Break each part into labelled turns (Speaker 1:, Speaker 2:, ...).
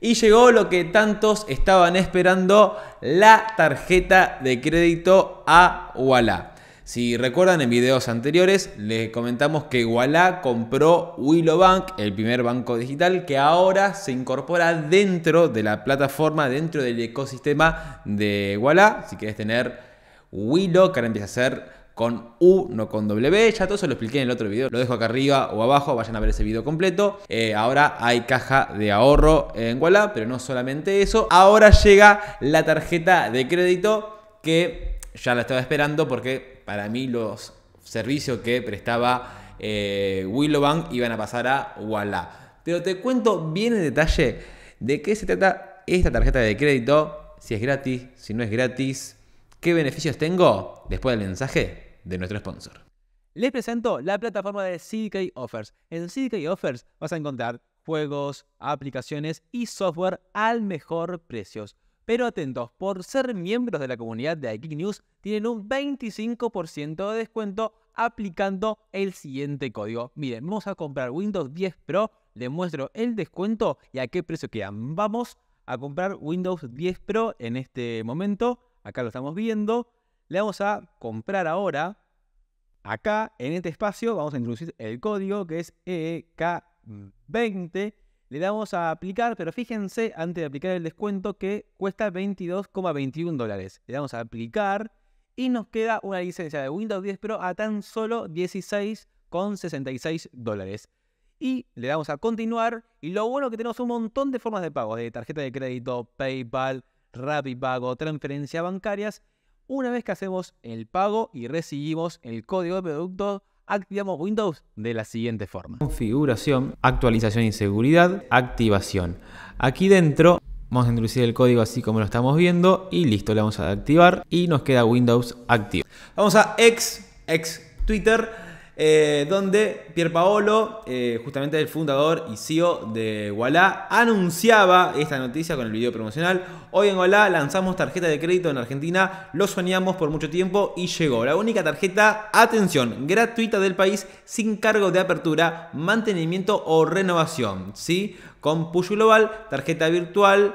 Speaker 1: Y llegó lo que tantos estaban esperando, la tarjeta de crédito a Walla. Si recuerdan en videos anteriores, les comentamos que Walla compró Willow Bank, el primer banco digital, que ahora se incorpora dentro de la plataforma, dentro del ecosistema de Walla. Si quieres tener Willow, que ahora empieza a ser con U, no con W. Ya todo se lo expliqué en el otro video. Lo dejo acá arriba o abajo, vayan a ver ese video completo. Eh, ahora hay caja de ahorro en Walla, pero no solamente eso. Ahora llega la tarjeta de crédito que ya la estaba esperando porque para mí los servicios que prestaba eh, Willowbank iban a pasar a Walla. Pero te cuento bien en detalle de qué se trata esta tarjeta de crédito, si es gratis, si no es gratis, qué beneficios tengo después del mensaje de nuestro sponsor. Les presento la plataforma de CDK Offers. En CDK Offers vas a encontrar juegos, aplicaciones y software al mejor precio. Pero atentos, por ser miembros de la comunidad de iClick News, tienen un 25% de descuento aplicando el siguiente código. Miren, vamos a comprar Windows 10 Pro, les muestro el descuento y a qué precio quedan. Vamos a comprar Windows 10 Pro en este momento, acá lo estamos viendo, le vamos a comprar ahora. Acá, en este espacio, vamos a introducir el código que es eek 20 Le damos a aplicar, pero fíjense, antes de aplicar el descuento, que cuesta 22,21 dólares. Le damos a aplicar y nos queda una licencia de Windows 10 Pro a tan solo 16,66 dólares. Y le damos a continuar. Y lo bueno que tenemos un montón de formas de pago, de tarjeta de crédito, PayPal, Rappi Pago, transferencias bancarias. Una vez que hacemos el pago y recibimos el código de producto, activamos Windows de la siguiente forma. Configuración, actualización y seguridad, activación. Aquí dentro vamos a introducir el código así como lo estamos viendo y listo, le vamos a activar y nos queda Windows activo. Vamos a ex, ex Twitter eh, donde Pierpaolo, Paolo, eh, justamente el fundador y CEO de Walla, anunciaba esta noticia con el video promocional. Hoy en Walla lanzamos tarjeta de crédito en Argentina, lo soñamos por mucho tiempo y llegó. La única tarjeta, atención, gratuita del país sin cargo de apertura, mantenimiento o renovación, ¿sí? Con Push Global, tarjeta virtual.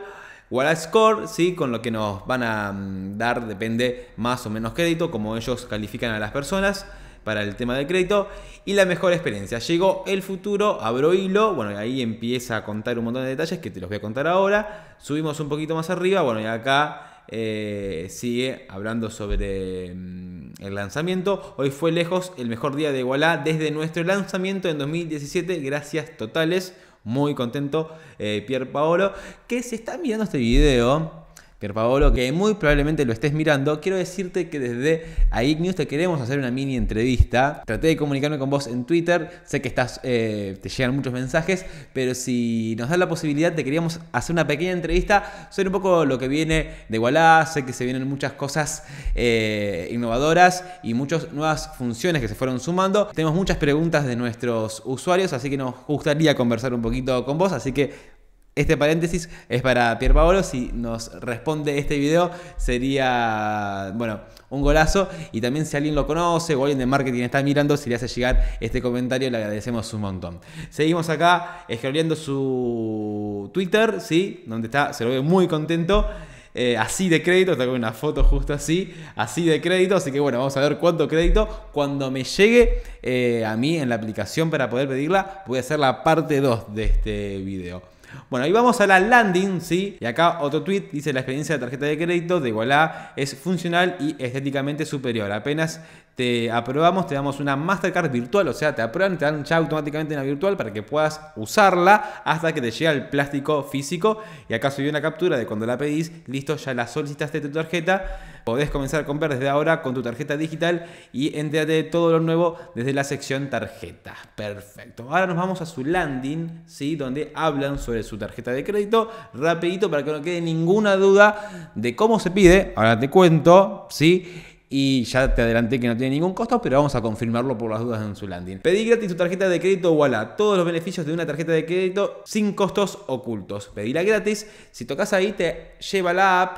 Speaker 1: Walla Score, ¿sí? con lo que nos van a mm, dar, depende más o menos crédito, como ellos califican a las personas para el tema del crédito. Y la mejor experiencia. Llegó el futuro, abro hilo. Bueno, ahí empieza a contar un montón de detalles que te los voy a contar ahora. Subimos un poquito más arriba. Bueno, y acá eh, sigue hablando sobre mm, el lanzamiento. Hoy fue lejos el mejor día de Igualá desde nuestro lanzamiento en 2017. Gracias totales. Muy contento, eh, pierre Paolo, que se está mirando este video Paolo, que muy probablemente lo estés mirando, quiero decirte que desde AIC te queremos hacer una mini entrevista. Traté de comunicarme con vos en Twitter, sé que estás, eh, te llegan muchos mensajes, pero si nos das la posibilidad, te queríamos hacer una pequeña entrevista sobre un poco lo que viene de Wallah, sé que se vienen muchas cosas eh, innovadoras y muchas nuevas funciones que se fueron sumando. Tenemos muchas preguntas de nuestros usuarios, así que nos gustaría conversar un poquito con vos, así que este paréntesis es para Pierpaolo, si nos responde este video sería, bueno, un golazo y también si alguien lo conoce o alguien de marketing está mirando, si le hace llegar este comentario le agradecemos un montón. Seguimos acá escribiendo su Twitter, ¿sí? Donde está, se lo ve muy contento eh, así de crédito, tengo una foto justo así, así de crédito, así que bueno, vamos a ver cuánto crédito. Cuando me llegue eh, a mí en la aplicación para poder pedirla, voy a hacer la parte 2 de este video. Bueno, ahí vamos a la landing, ¿sí? Y acá otro tweet dice la experiencia de tarjeta de crédito de Igualá es funcional y estéticamente superior. Apenas te aprobamos, te damos una Mastercard virtual, o sea, te aprueban, te dan ya automáticamente una virtual para que puedas usarla hasta que te llegue el plástico físico. Y acá subió una captura de cuando la pedís, listo, ya la solicitaste tu tarjeta, podés comenzar a comprar desde ahora con tu tarjeta digital y entérate de todo lo nuevo desde la sección tarjetas. Perfecto. Ahora nos vamos a su landing, ¿sí? Donde hablan sobre su tarjeta de crédito, rapidito para que no quede ninguna duda de cómo se pide. Ahora te cuento, ¿sí? Y ya te adelanté que no tiene ningún costo, pero vamos a confirmarlo por las dudas en su landing. Pedí gratis tu tarjeta de crédito voilà. Todos los beneficios de una tarjeta de crédito sin costos ocultos. Pedíla gratis. Si tocas ahí, te lleva la app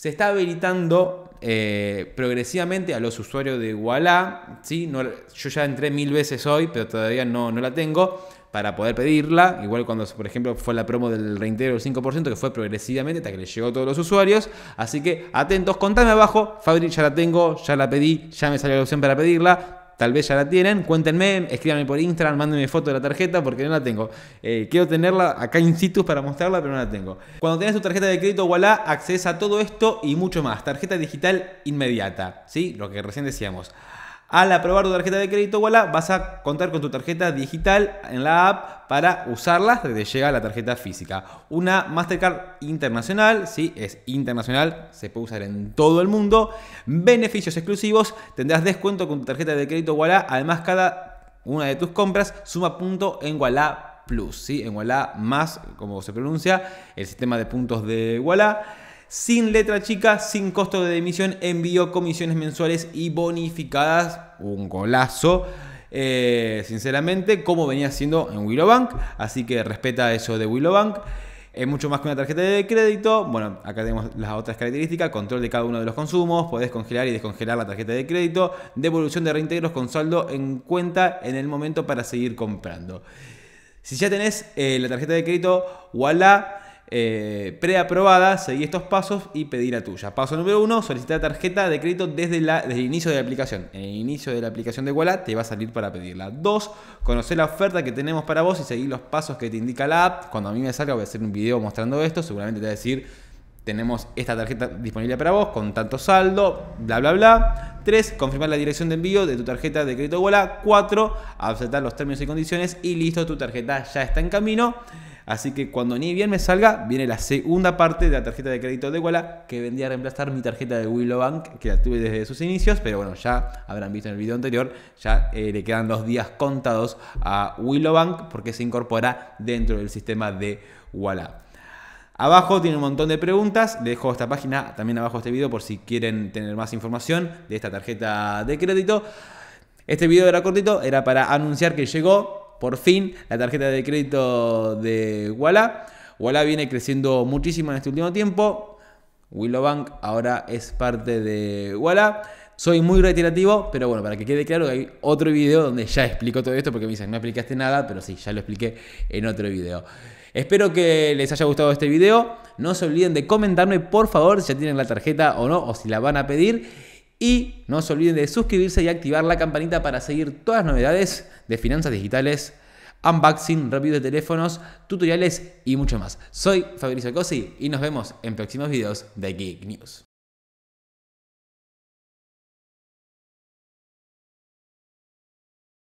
Speaker 1: se está habilitando eh, progresivamente a los usuarios de Walla. yo ya entré mil veces hoy, pero todavía no, no la tengo para poder pedirla. Igual cuando, por ejemplo, fue la promo del reintegro del 5%, que fue progresivamente hasta que le llegó a todos los usuarios. Así que atentos, contame abajo. Fabri, ya la tengo, ya la pedí, ya me salió la opción para pedirla tal vez ya la tienen. Cuéntenme, escríbanme por Instagram, mándenme foto de la tarjeta porque no la tengo. Eh, quiero tenerla acá in situ para mostrarla, pero no la tengo. Cuando tenés tu tarjeta de crédito ¡voilá! Accesa a todo esto y mucho más. Tarjeta digital inmediata, ¿sí? Lo que recién decíamos. Al aprobar tu tarjeta de crédito Walla, vas a contar con tu tarjeta digital en la app para usarla desde llega la tarjeta física. Una Mastercard internacional, sí, es internacional, se puede usar en todo el mundo. Beneficios exclusivos, tendrás descuento con tu tarjeta de crédito Walla. Además, cada una de tus compras suma punto en Walla Plus, ¿sí? En Walla más, como se pronuncia, el sistema de puntos de Walla sin letra chica, sin costo de emisión, envío, comisiones mensuales y bonificadas. Un golazo. Eh, sinceramente, como venía siendo en Willow Bank. Así que respeta eso de Willow Bank. Es mucho más que una tarjeta de crédito. Bueno, acá tenemos las otras características: control de cada uno de los consumos, podés congelar y descongelar la tarjeta de crédito, devolución de reintegros con saldo en cuenta en el momento para seguir comprando. Si ya tenés eh, la tarjeta de crédito, voilà eh, preaprobada, seguí estos pasos y pedir la tuya. Paso número uno, solicitar tarjeta de crédito desde, la, desde el inicio de la aplicación. En el inicio de la aplicación de Wallet te va a salir para pedirla. Dos, conocer la oferta que tenemos para vos y seguir los pasos que te indica la app. Cuando a mí me salga voy a hacer un video mostrando esto, seguramente te va a decir tenemos esta tarjeta disponible para vos con tanto saldo, bla, bla, bla. 3. Confirmar la dirección de envío de tu tarjeta de crédito Walla. 4. Aceptar los términos y condiciones y listo, tu tarjeta ya está en camino. Así que cuando ni bien me salga, viene la segunda parte de la tarjeta de crédito de Walla que vendría a reemplazar mi tarjeta de Willow Bank que la tuve desde sus inicios. Pero bueno, ya habrán visto en el video anterior, ya eh, le quedan los días contados a Willow Bank porque se incorpora dentro del sistema de Walla. Abajo tiene un montón de preguntas, dejo esta página también abajo este video por si quieren tener más información de esta tarjeta de crédito. Este video era cortito, era para anunciar que llegó por fin la tarjeta de crédito de Walla. Walla viene creciendo muchísimo en este último tiempo. Willow Bank ahora es parte de Walla. Soy muy reiterativo, pero bueno, para que quede claro, que hay otro video donde ya explico todo esto, porque me dicen, no explicaste nada, pero sí, ya lo expliqué en otro video. Espero que les haya gustado este video. No se olviden de comentarme, por favor, si ya tienen la tarjeta o no, o si la van a pedir. Y no se olviden de suscribirse y activar la campanita para seguir todas las novedades de finanzas digitales, unboxing, rápido de teléfonos, tutoriales y mucho más. Soy Fabrizio Cosi y nos vemos en próximos videos de Geek News.